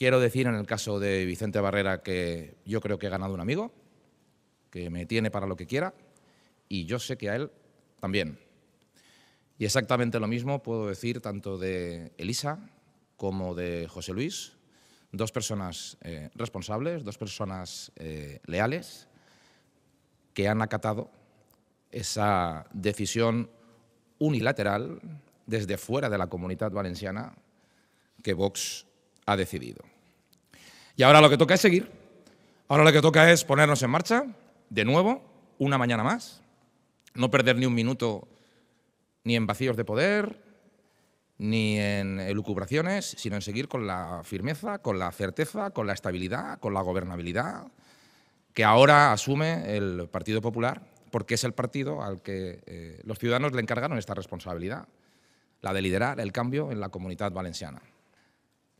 Quiero decir en el caso de Vicente Barrera que yo creo que he ganado un amigo, que me tiene para lo que quiera y yo sé que a él también. Y exactamente lo mismo puedo decir tanto de Elisa como de José Luis, dos personas eh, responsables, dos personas eh, leales, que han acatado esa decisión unilateral desde fuera de la comunidad valenciana que Vox ha decidido. Y ahora lo que toca es seguir. Ahora lo que toca es ponernos en marcha, de nuevo, una mañana más. No perder ni un minuto ni en vacíos de poder, ni en elucubraciones, sino en seguir con la firmeza, con la certeza, con la estabilidad, con la gobernabilidad que ahora asume el Partido Popular, porque es el partido al que eh, los ciudadanos le encargaron esta responsabilidad, la de liderar el cambio en la comunidad valenciana.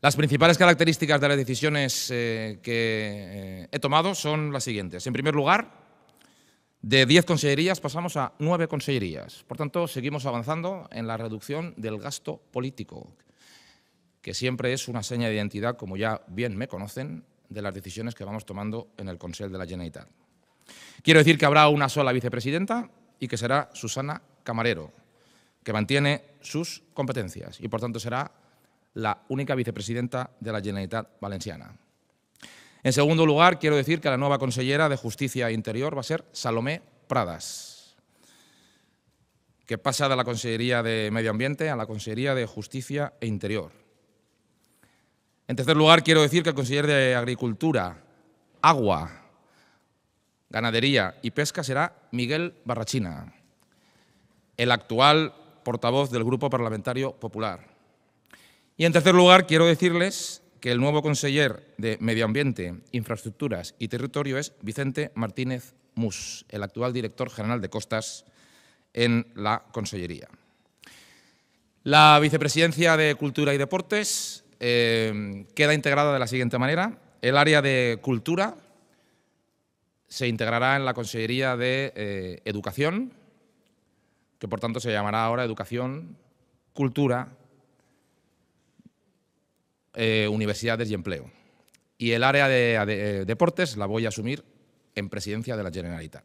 Las principales características de las decisiones eh, que eh, he tomado son las siguientes. En primer lugar, de 10 consellerías pasamos a 9 consellerías. Por tanto, seguimos avanzando en la reducción del gasto político, que siempre es una seña de identidad, como ya bien me conocen, de las decisiones que vamos tomando en el Consejo de la Generalitat. Quiero decir que habrá una sola vicepresidenta y que será Susana Camarero, que mantiene sus competencias y por tanto será la única vicepresidenta de la Generalitat Valenciana. En segundo lugar, quiero decir que la nueva consellera de Justicia e Interior va a ser Salomé Pradas, que pasa de la Consellería de Medio Ambiente a la Consellería de Justicia e Interior. En tercer lugar, quiero decir que el conseller de Agricultura, Agua, Ganadería y Pesca será Miguel Barrachina, el actual portavoz del Grupo Parlamentario Popular. Y en tercer lugar, quiero decirles que el nuevo conseller de Medio Ambiente, Infraestructuras y Territorio es Vicente Martínez Mus, el actual director general de Costas en la Consellería. La Vicepresidencia de Cultura y Deportes eh, queda integrada de la siguiente manera. El área de Cultura se integrará en la Consellería de eh, Educación, que por tanto se llamará ahora Educación, Cultura eh, universidades y empleo. Y el área de eh, deportes la voy a asumir en presidencia de la Generalitat.